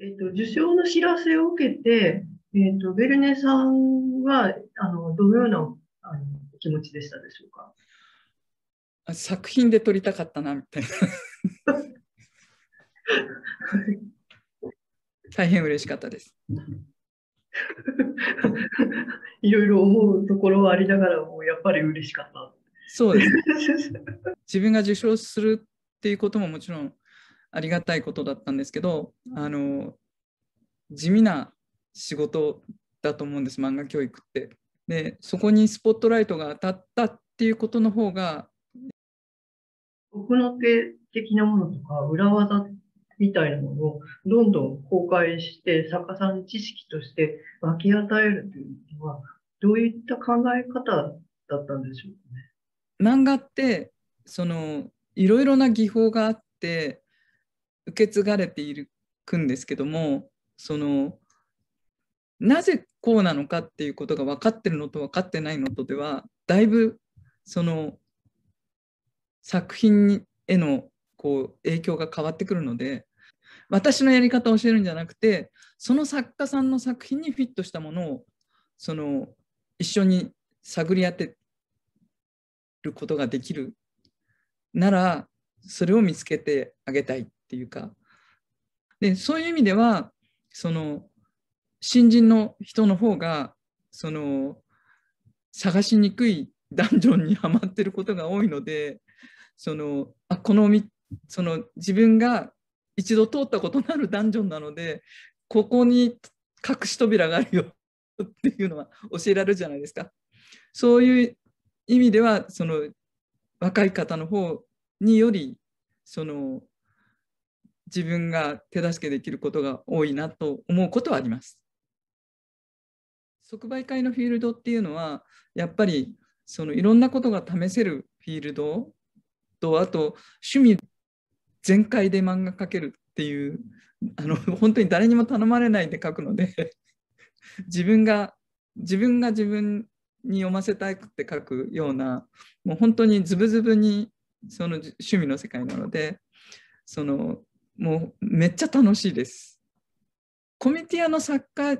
えっと、受賞の知らせを受けて、えっと、ベルネさんはあのどのようなあの気持ちでしたでしょうかあ作品で撮りたかったなみたいな 大変嬉しかったです。いろいろ思うところはありながらもやっぱり嬉しかった。そうです。自分が受賞するっていうことももちろんありがたいことだったんですけどあの地味な仕事だと思うんです漫画教育って。でそこにスポットライトが当たったっていうことの方が奥の手的なものとか裏技みたいなものをどんどん公開して作家さんに知識として分け与えるというのはどういった考え方だったんでしょうかね。漫画ってそのいろいろな技法があって受け継がれていくんですけどもそのなぜこうなのかっていうことが分かってるのと分かってないのとではだいぶその作品へのこう影響が変わってくるので私のやり方を教えるんじゃなくてその作家さんの作品にフィットしたものをその一緒に探り当てることができるならそれを見つけてあげたいっていうかでそういう意味ではその新人の人の方がその探しにくいダンジョンにはまってることが多いのでそのあこのその自分が一度通ったことのあるダンジョンなのでここに隠し扉があるよっていうのは教えられるじゃないですか。そういう意味ではその若い方の方によりその自分が手助けできることが多いなと思うことはあります。即売会のフィールドっていうのはやっぱりそのいろんなことが試せるフィールドとあと趣味全開で漫画描けるっていうあの 本当に誰にも頼まれないで描くので 自分が自分が自分に読ませたくって書くようなもう本当にズブズブにその趣味の世界なのでそのもうめっちゃ楽しいです。コミュニティアの作家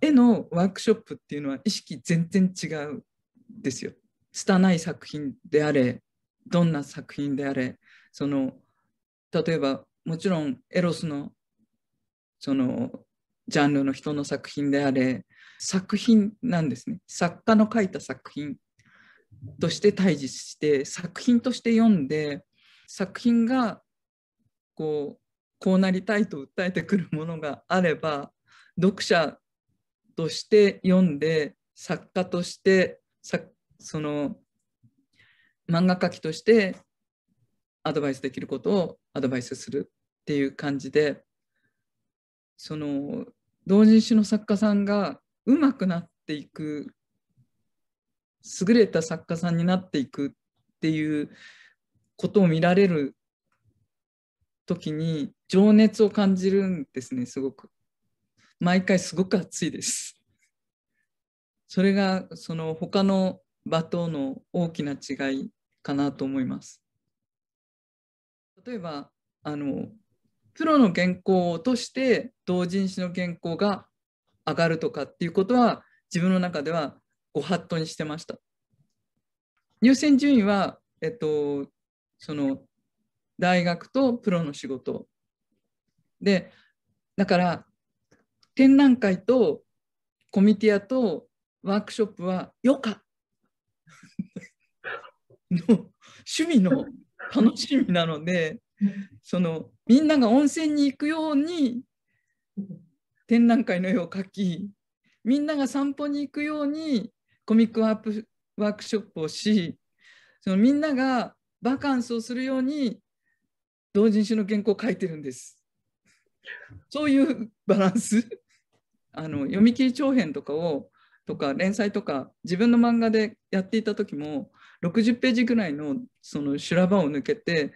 へのワークショップっていうのは意識全然違うですよ。拙い作品であれどんな作品であれその例えばもちろんエロスのそのジャンルの人の作品であれ作品なんですね作家の書いた作品として対峙して作品として読んで作品がこうこうなりたいと訴えてくるものがあれば読者として読んで作家としてその漫画家きとしてアドバイスできることをアドバイスするっていう感じでその同人誌の作家さんがうまくなっていく優れた作家さんになっていくっていうことを見られる時に情熱を感じるんですねすごく毎回すごく暑いですそれがその他の場との大きな違いかなと思います例えばあのプロの原稿を落として同人誌の原稿が上がるとかっていうことは自分の中ではご法度にしてました。優先順位は、えっと、その大学とプロの仕事でだから展覧会とコミティアとワークショップは余暇 の趣味の楽しみなのでそのみんなが温泉に行くように展覧会の絵を描きみんなが散歩に行くようにコミックワープワークショップをしそのみんながバカンスをするように同人誌の原稿を書いてるんです。そういうバランス あの読み切り長編とかをとか連載とか自分の漫画でやっていた時も60ページぐらいのその修羅場を抜けて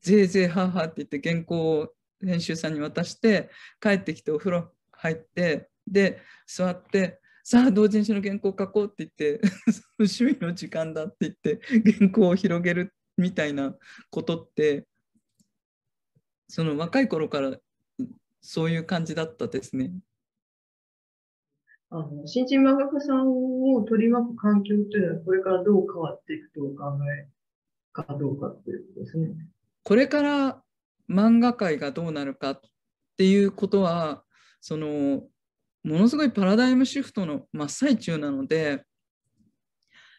ぜいぜいはーはーって言って原稿を編集さんに渡して帰ってきてお風呂入ってで座ってさあ同人誌の原稿を書こうって言って 趣味の時間だって言って原稿を広げるみたいなことってその若い頃からそういう感じだったですね。あの新人漫画家さんを取り巻く環境というのは、これからどう変わっていくとお考えかどうかということですね。これから漫画界がどうなるかっていうことは、そのものすごいパラダイムシフトの真っ最中なので、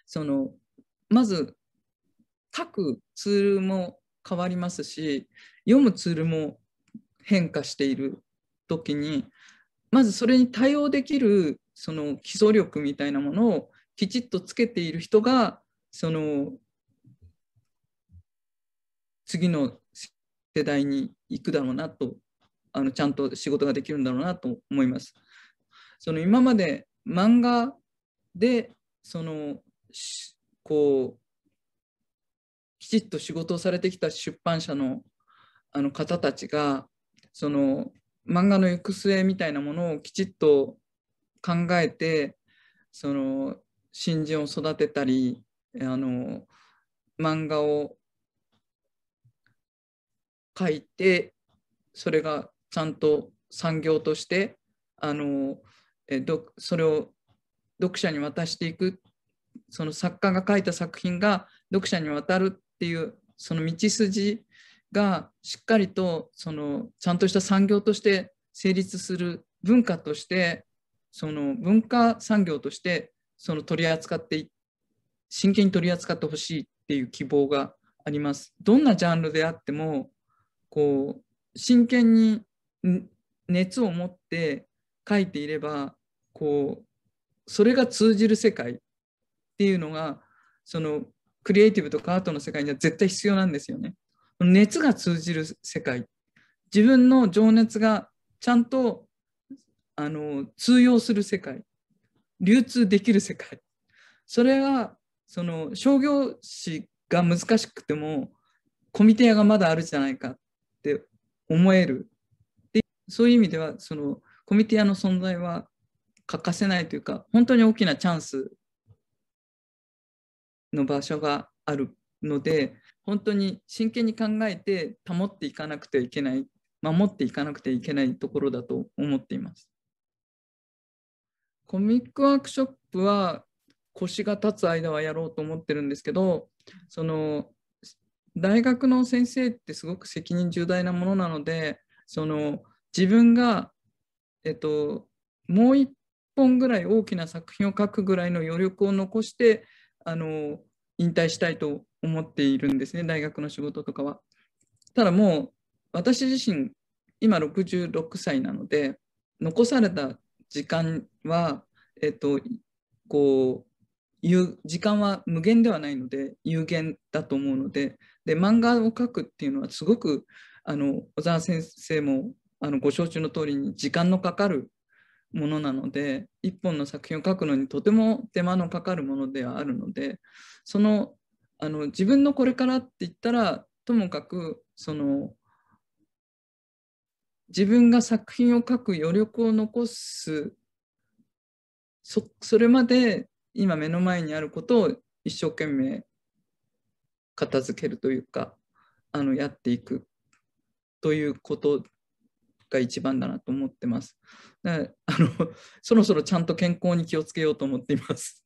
そのまず書くツールも変わりますし読むツールも変化している時にまずそれに対応できるその基礎力みたいなものをきちっとつけている人がその次の世代に行くだろうなとあのちゃんと仕事ができるんだろうなと思います。その今まで漫画でそのこうきちっと仕事をされてきた出版社のあの方たちがその漫画の行く末みたいなものをきちっと考えてその新人を育てたりあの漫画を書いてそれがちゃんと産業としてあのえどそれを読者に渡していくその作家が書いた作品が読者に渡るっていうその道筋がしっかりとそのちゃんとした産業として成立する文化としてその文化産業としてその取り扱って真剣に取り扱ってほしいっていう希望があります。どんなジャンルであってもこう真剣に熱を持って書いていればこうそれが通じる世界っていうのがそのクリエイティブとかアートの世界には絶対必要なんですよね。熱が通じる世界自分の情熱がちゃんとあの通用する世界流通できる世界それはその商業誌が難しくてもコミティアがまだあるじゃないかって思えるでそういう意味ではそのコミティアの存在は欠かせないというか本当に大きなチャンスの場所があるので本当に真剣に考えて保っていかなくてはいけない守っていかなくてはいけないところだと思っています。コミックワークショップは腰が立つ間はやろうと思ってるんですけどその大学の先生ってすごく責任重大なものなのでその自分が、えっと、もう一本ぐらい大きな作品を書くぐらいの余力を残してあの引退したいと思っているんですね、大学の仕事とかは。ただもう、私自身、今66歳なので、残された時間は、えっと、こう、時間は無限ではないので有限だと思うのでで漫画を描くっていうのはすごくあの小沢先生もあのご承知の通りに時間のかかるものなので一本の作品を描くのにとても手間のかかるものではあるのでそのあの自分のこれからって言ったらともかくその自分が作品を書く余力を残すそそれまで今目の前にあることを一生懸命片付けるというかあのやっていくということが一番だなと思ってます。あのそろそろちゃんと健康に気をつけようと思っています。